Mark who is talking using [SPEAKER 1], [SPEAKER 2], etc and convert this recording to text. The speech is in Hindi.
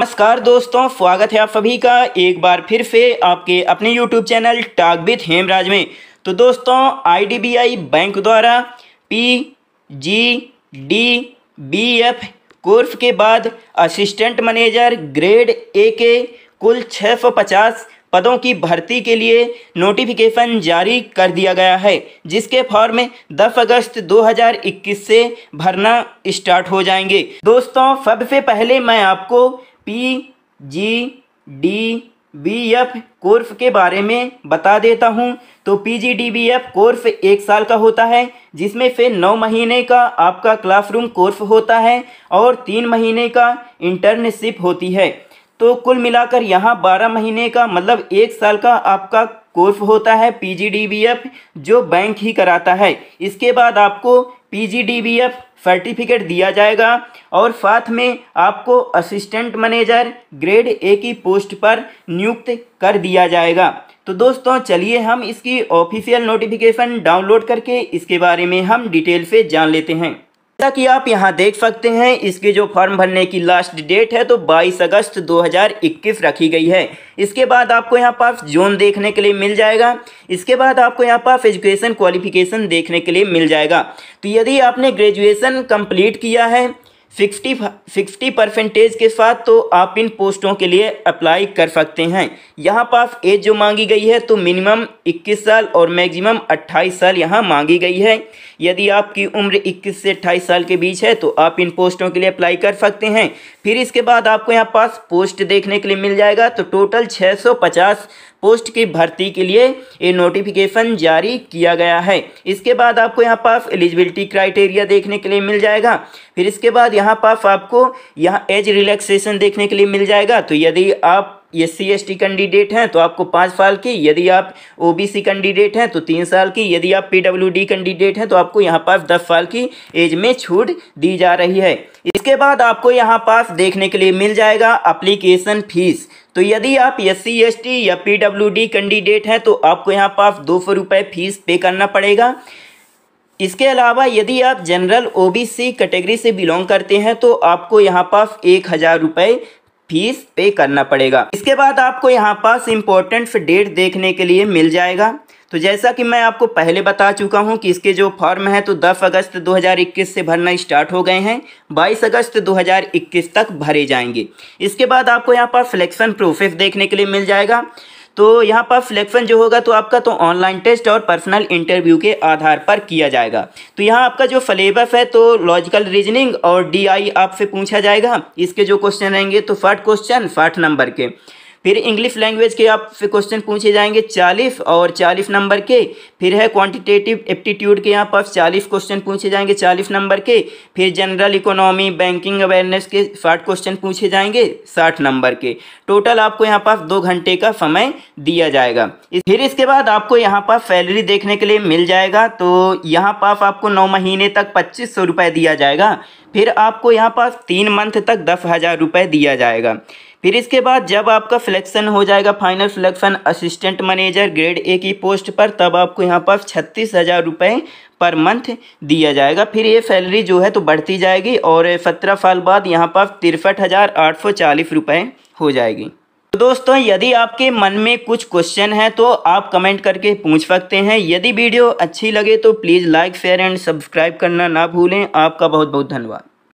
[SPEAKER 1] नमस्कार दोस्तों स्वागत है आप सभी का एक बार फिर से आपके अपने YouTube channel talk with Hemraj में तो दोस्तों आई बैंक द्वारा P G D B F course के बाद असिस्टेंट मैनेजर ग्रेड ए के कुल 650 पदों की भर्ती के लिए नोटिफिकेशन जारी कर दिया गया है जिसके फॉर्म 10 अगस्त 2021 से भरना स्टार्ट हो जाएंगे दोस्तों सबसे पहले मैं आपको P G D B F course के बारे में बता देता हूँ तो P G D B F course एक साल का होता है जिसमें फिर नौ महीने का आपका क्लासरूम कोर्फ होता है और तीन महीने का इंटर्नशिप होती है तो कुल मिलाकर यहाँ बारह महीने का मतलब एक साल का आपका कोर्स होता है P G D B F जो बैंक ही कराता है इसके बाद आपको पीजीडीबीएफ सर्टिफिकेट दिया जाएगा और साथ में आपको असिस्टेंट मैनेजर ग्रेड ए की पोस्ट पर नियुक्त कर दिया जाएगा तो दोस्तों चलिए हम इसकी ऑफिशियल नोटिफिकेशन डाउनलोड करके इसके बारे में हम डिटेल से जान लेते हैं जैसा कि आप यहां देख सकते हैं इसके जो फॉर्म भरने की लास्ट डेट है तो 22 अगस्त 2021 रखी गई है इसके बाद आपको यहां पास जोन देखने के लिए मिल जाएगा इसके बाद आपको यहां पास एजुकेशन क्वालिफिकेशन देखने के लिए मिल जाएगा तो यदि आपने ग्रेजुएशन कंप्लीट किया है सिक्सटी सिक्सटी परसेंटेज के साथ तो आप इन पोस्टों के लिए अप्लाई कर सकते हैं यहाँ पास एज जो मांगी गई है तो मिनिमम 21 साल और मैक्सिमम 28 साल यहाँ मांगी गई है यदि आपकी उम्र 21 से 28 साल के बीच है तो आप इन पोस्टों के लिए अप्लाई कर सकते हैं फिर इसके बाद आपको यहाँ पास पोस्ट देखने के लिए मिल जाएगा तो टोटल छः पोस्ट की भर्ती के लिए ये नोटिफिकेशन जारी किया गया है इसके बाद आपको यहाँ पास एलिजिबिलिटी क्राइटेरिया देखने के लिए मिल जाएगा फिर इसके बाद यहाँ पास आपको यहाँ एज रिलैक्सेशन देखने के लिए मिल जाएगा तो यदि आप एस सी कैंडिडेट हैं तो आपको पाँच साल की यदि आप ओबीसी कैंडिडेट हैं तो तीन साल की यदि आप पीडब्ल्यूडी कैंडिडेट हैं तो आपको यहाँ पास दस साल की एज में छूट दी जा रही है इसके बाद आपको यहाँ पास देखने के लिए मिल जाएगा अप्लीकेशन फीस तो यदि आप एस सी या पी कैंडिडेट हैं तो आपको यहाँ पास दो सौ रुपये फीस पे करना पड़ेगा इसके अलावा यदि आप जनरल ओबीसी कैटेगरी से बिलोंग करते हैं तो आपको यहाँ पास एक हज़ार रुपये फीस पे करना पड़ेगा इसके बाद आपको यहाँ पास इम्पोर्टेंट डेट देखने के लिए मिल जाएगा तो जैसा कि मैं आपको पहले बता चुका हूं कि इसके जो फॉर्म हैं तो 10 अगस्त 2021 से भरना स्टार्ट हो गए हैं 22 अगस्त 2021 तक भरे जाएंगे इसके बाद आपको यहां पर सिलेक्शन प्रोसेस देखने के लिए मिल जाएगा तो यहाँ पर सिलेक्शन जो होगा तो आपका तो ऑनलाइन टेस्ट और पर्सनल इंटरव्यू के आधार पर किया जाएगा तो यहाँ आपका जो सलेबस है तो लॉजिकल रीजनिंग और डी आपसे पूछा जाएगा इसके जो क्वेश्चन रहेंगे तो फर्ट क्वेश्चन फर्ट नंबर के फिर इंग्लिश लैंग्वेज के आपसे क्वेश्चन पूछे जाएंगे चालीस और चालीस नंबर के फिर है क्वांटिटेटिव एप्टीट्यूड के यहाँ पास चालीस क्वेश्चन पूछे जाएंगे चालीस नंबर के फिर जनरल इकोनॉमी बैंकिंग अवेयरनेस के साठ क्वेश्चन पूछे जाएंगे साठ नंबर के टोटल आपको यहाँ पास दो घंटे का समय दिया जाएगा फिर इसके बाद आपको यहाँ पास सैलरी देखने के लिए मिल जाएगा तो यहाँ पास आपको नौ महीने तक पच्चीस सौ रुपये दिया जाएगा फिर आपको यहाँ पास तीन मंथ तक दस हज़ार रुपये दिया जाएगा फिर इसके बाद जब आपका सिलेक्शन हो जाएगा final selection assistant manager grade A की पोस्ट पर तब आपको यहाँ पर छत्तीस हज़ार रुपये पर मंथ दिया जाएगा फिर ये सैलरी जो है तो बढ़ती जाएगी और सत्रह साल बाद यहाँ पर तिरसठ हज़ार आठ सौ चालीस रुपये हो जाएगी तो दोस्तों यदि आपके मन में कुछ क्वेश्चन है तो आप कमेंट करके पूछ सकते हैं यदि वीडियो अच्छी लगे तो please like share and subscribe करना ना भूलें आपका बहुत बहुत धन्यवाद